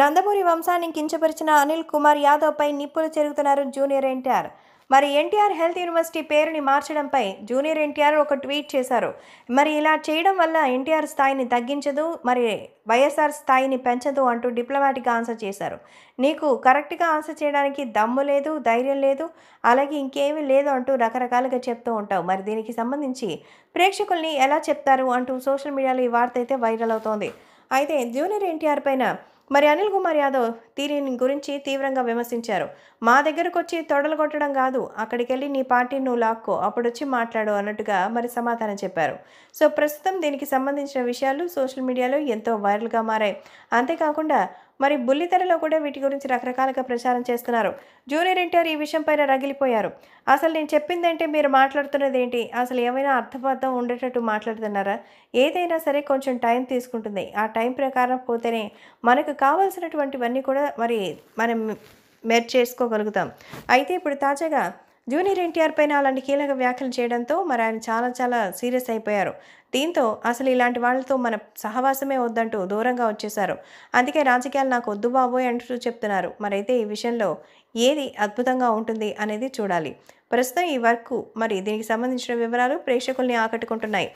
నందమూరి వంశాన్ని కించపరిచిన అనిల్ కుమార్ యాదవ్పై నిప్పులు చెరుగుతున్నారు జూనియర్ ఎన్టీఆర్ మరి ఎన్టీఆర్ హెల్త్ యూనివర్సిటీ పేరుని మార్చడంపై జూనియర్ ఎన్టీఆర్ ఒక ట్వీట్ చేశారు మరి ఇలా చేయడం వల్ల ఎన్టీఆర్ స్థాయిని తగ్గించదు మరి వైఎస్ఆర్ స్థాయిని పెంచదు అంటూ డిప్లొమాటిక్గా ఆన్సర్ చేశారు నీకు కరెక్ట్గా ఆన్సర్ చేయడానికి దమ్ము లేదు ధైర్యం లేదు అలాగే ఇంకేమీ లేదు అంటూ రకరకాలుగా చెప్తూ ఉంటావు మరి దీనికి సంబంధించి ప్రేక్షకుల్ని ఎలా చెప్తారు అంటూ సోషల్ మీడియాలో ఈ వార్త అయితే వైరల్ అవుతోంది అయితే జూనియర్ ఎన్టీఆర్ పైన మరి అనిల్ కుమార్ యాదవ్ తీరుని గురించి తీవ్రంగా విమర్శించారు మా దగ్గరకు వచ్చి తొడలు కొట్టడం కాదు అక్కడికి వెళ్ళి నీ పార్టీ నువ్వు లాక్కో అప్పుడొచ్చి మాట్లాడు అన్నట్టుగా మరి సమాధానం చెప్పారు సో ప్రస్తుతం దీనికి సంబంధించిన విషయాలు సోషల్ మీడియాలో ఎంతో వైరల్గా మారాయి అంతేకాకుండా మరి బుల్లితెరలో కూడా వీటి గురించి రకరకాలుగా ప్రచారం చేస్తున్నారు జూనియర్ ఎన్టీఆర్ ఈ విషయం పైన రగిలిపోయారు అసలు నేను చెప్పిందంటే మీరు మాట్లాడుతున్నది ఏంటి అసలు ఏమైనా అర్థబద్ధం ఉండేటట్టు మాట్లాడుతున్నారా ఏదైనా సరే కొంచెం టైం తీసుకుంటుంది ఆ టైం ప్రకారం పోతేనే మనకు కావాల్సినటువంటివన్నీ కూడా మరి మనం మెర్చ్ చేసుకోగలుగుతాం అయితే ఇప్పుడు తాజాగా జూనియర్ ఎన్టీఆర్ పైన అలాంటి కీలక వ్యాఖ్యలు చేయడంతో మరి ఆయన చాలా చాలా సీరియస్ అయిపోయారు దీంతో అసలు ఇలాంటి వాళ్ళతో మన సహవాసమే వద్దంటూ దూరంగా వచ్చేశారు అందుకే రాజకీయాలు నాకు వద్దు బాబోయ్ అంటూ చెప్తున్నారు మరైతే ఈ విషయంలో ఏది అద్భుతంగా ఉంటుంది అనేది చూడాలి ప్రస్తుతం ఈ వర్క్ మరి దీనికి సంబంధించిన వివరాలు ప్రేక్షకుల్ని ఆకట్టుకుంటున్నాయి